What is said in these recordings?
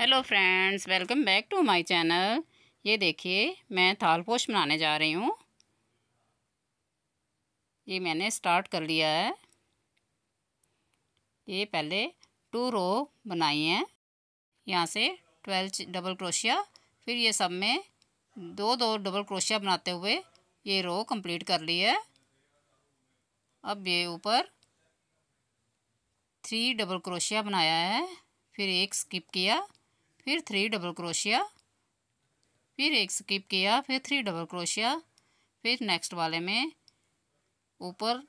hello friends welcome back to my channel ये देखिए मैं थाल पोश बनाने जा रही हूँ ये मैंने स्टार्ट कर लिया है ये पहले टू रो बनाई हैं यहाँ से ट्वेल्व डबल क्रोशिया फिर ये सब में दो दो डबल क्रोशिया बनाते हुए ये रो कंप्लीट कर ली है अब ये ऊपर थ्री डबल क्रोशिया बनाया है फिर एक स्किप किया फिर थ्री डबल क्रोशिया फिर एक स्किप किया फिर थ्री डबल क्रोशिया फिर नेक्स्ट वाले में ऊपर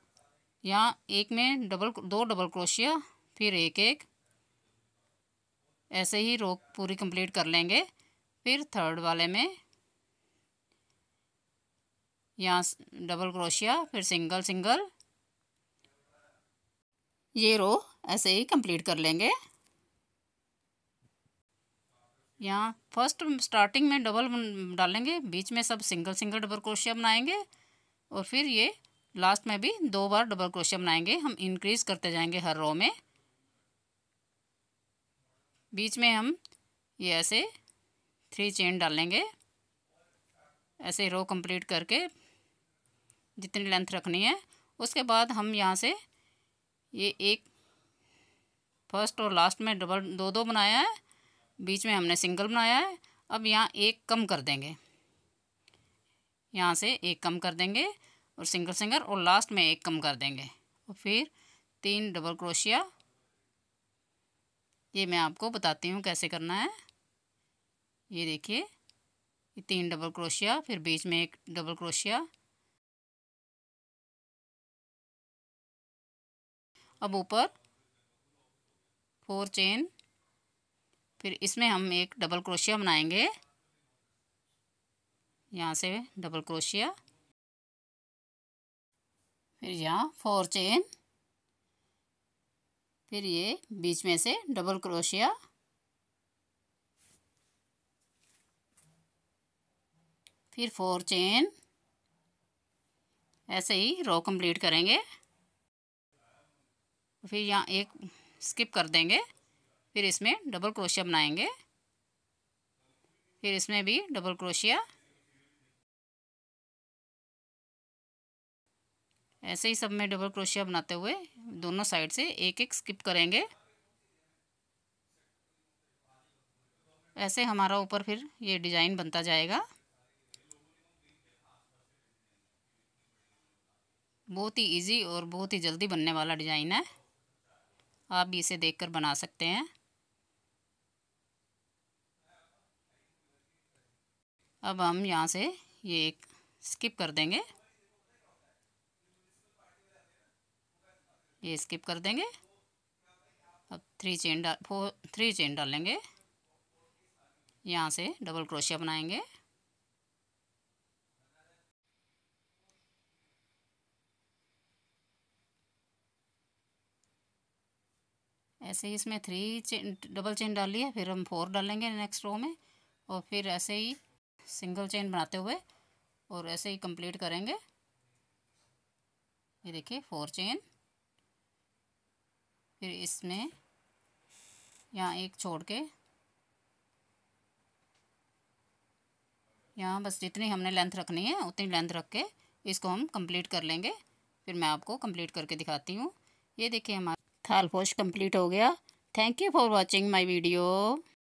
यहाँ एक में डबल दो डबल क्रोशिया फिर एक एक ऐसे ही रो पूरी कंप्लीट कर लेंगे फिर थर्ड वाले में यहाँ डबल क्रोशिया फिर सिंगल सिंगल ये रो ऐसे ही कंप्लीट कर लेंगे यहाँ फर्स्ट स्टार्टिंग में डबल डालेंगे बीच में सब सिंगल सिंगल डबल क्रोशिया बनाएंगे और फिर ये लास्ट में भी दो बार डबल क्रोशिया बनाएंगे हम इंक्रीज़ करते जाएंगे हर रो में बीच में हम ये ऐसे थ्री चेन डालेंगे ऐसे रो कंप्लीट करके जितनी लेंथ रखनी है उसके बाद हम यहाँ से ये एक फर्स्ट और लास्ट में डबल दो दो बनाया है बीच में हमने सिंगल बनाया है अब यहाँ एक कम कर देंगे यहाँ से एक कम कर देंगे और सिंगल सिंगल और लास्ट में एक कम कर देंगे और फिर तीन डबल क्रोशिया ये मैं आपको बताती हूँ कैसे करना है ये देखिए तीन डबल क्रोशिया फिर बीच में एक डबल क्रोशिया अब ऊपर फोर चेन फिर इसमें हम एक डबल क्रोशिया बनाएंगे यहाँ से डबल क्रोशिया फिर यहाँ फोर चेन फिर ये बीच में से डबल क्रोशिया फिर फोर चेन ऐसे ही रो कंप्लीट करेंगे फिर यहाँ एक स्किप कर देंगे फिर इसमें डबल क्रोशिया बनाएंगे फिर इसमें भी डबल क्रोशिया ऐसे ही सब में डबल क्रोशिया बनाते हुए दोनों साइड से एक एक स्किप करेंगे ऐसे हमारा ऊपर फिर ये डिज़ाइन बनता जाएगा बहुत ही इजी और बहुत ही जल्दी बनने वाला डिज़ाइन है आप भी इसे देखकर बना सकते हैं अब हम यहाँ से ये एक स्किप कर देंगे ये स्किप कर देंगे अब थ्री चेन डाल फोर थ्री चेन डालेंगे यहाँ से डबल क्रोशिया बनाएंगे ऐसे ही इसमें थ्री चेन डबल चेन डाल लिया फिर हम फोर डालेंगे नेक्स्ट रो में और फिर ऐसे ही सिंगल चेन बनाते हुए और ऐसे ही कंप्लीट करेंगे ये देखिए फोर चेन फिर इसमें यहाँ एक छोड़ के यहाँ बस जितनी हमने लेंथ रखनी है उतनी लेंथ रख के इसको हम कंप्लीट कर लेंगे फिर मैं आपको कंप्लीट करके दिखाती हूँ ये देखिए हमारा थाल पोस्ट कंप्लीट हो गया thank you for watching my video